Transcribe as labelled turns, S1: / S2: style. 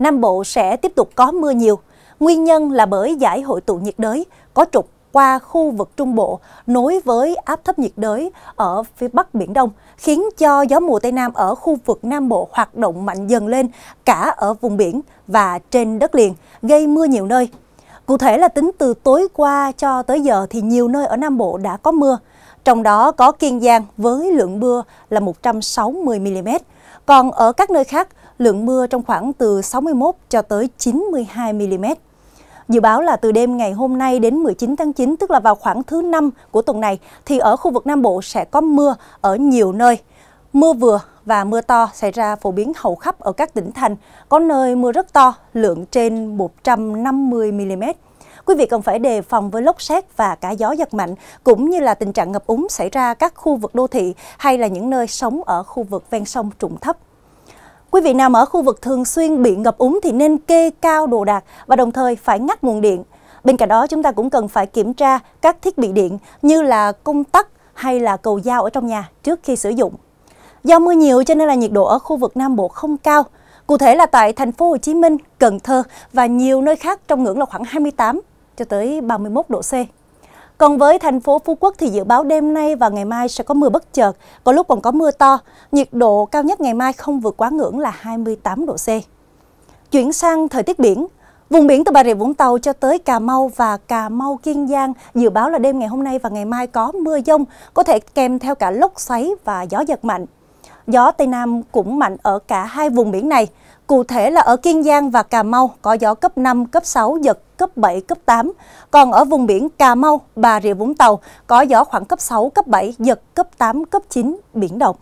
S1: Nam Bộ sẽ tiếp tục có mưa nhiều. Nguyên nhân là bởi giải hội tụ nhiệt đới có trục qua khu vực Trung Bộ nối với áp thấp nhiệt đới ở phía Bắc Biển Đông, khiến cho gió mùa Tây Nam ở khu vực Nam Bộ hoạt động mạnh dần lên cả ở vùng biển và trên đất liền, gây mưa nhiều nơi. Cụ thể là tính từ tối qua cho tới giờ thì nhiều nơi ở Nam Bộ đã có mưa, trong đó có Kiên Giang với lượng mưa là 160mm. Còn ở các nơi khác, lượng mưa trong khoảng từ 61 cho tới 92 mm. Dự báo là từ đêm ngày hôm nay đến 19 tháng 9, tức là vào khoảng thứ năm của tuần này, thì ở khu vực Nam Bộ sẽ có mưa ở nhiều nơi. Mưa vừa và mưa to xảy ra phổ biến hầu khắp ở các tỉnh thành, có nơi mưa rất to, lượng trên 150 mm. Quý vị cần phải đề phòng với lốc xét và cả gió giật mạnh, cũng như là tình trạng ngập úng xảy ra các khu vực đô thị hay là những nơi sống ở khu vực ven sông trụng thấp. Quý vị nào ở khu vực thường xuyên bị ngập úng thì nên kê cao đồ đạc và đồng thời phải ngắt nguồn điện. Bên cạnh đó chúng ta cũng cần phải kiểm tra các thiết bị điện như là công tắc hay là cầu dao ở trong nhà trước khi sử dụng. Do mưa nhiều cho nên là nhiệt độ ở khu vực Nam Bộ không cao. Cụ thể là tại thành phố Hồ Chí Minh, Cần Thơ và nhiều nơi khác trong ngưỡng là khoảng 28 cho tới 31 độ C. Còn với thành phố Phú Quốc thì dự báo đêm nay và ngày mai sẽ có mưa bất chợt, có lúc còn có mưa to. Nhiệt độ cao nhất ngày mai không vượt quá ngưỡng là 28 độ C. Chuyển sang thời tiết biển, Vùng biển từ Bà Rịa Vũng Tàu cho tới Cà Mau và Cà Mau Kiên Giang dự báo là đêm ngày hôm nay và ngày mai có mưa dông, có thể kèm theo cả lốc xoáy và gió giật mạnh gió Tây Nam cũng mạnh ở cả hai vùng biển này. Cụ thể là ở Kiên Giang và Cà Mau có gió cấp 5, cấp 6, giật cấp 7, cấp 8. Còn ở vùng biển Cà Mau, Bà Rịa Vũng Tàu có gió khoảng cấp 6, cấp 7, giật cấp 8, cấp 9, biển động.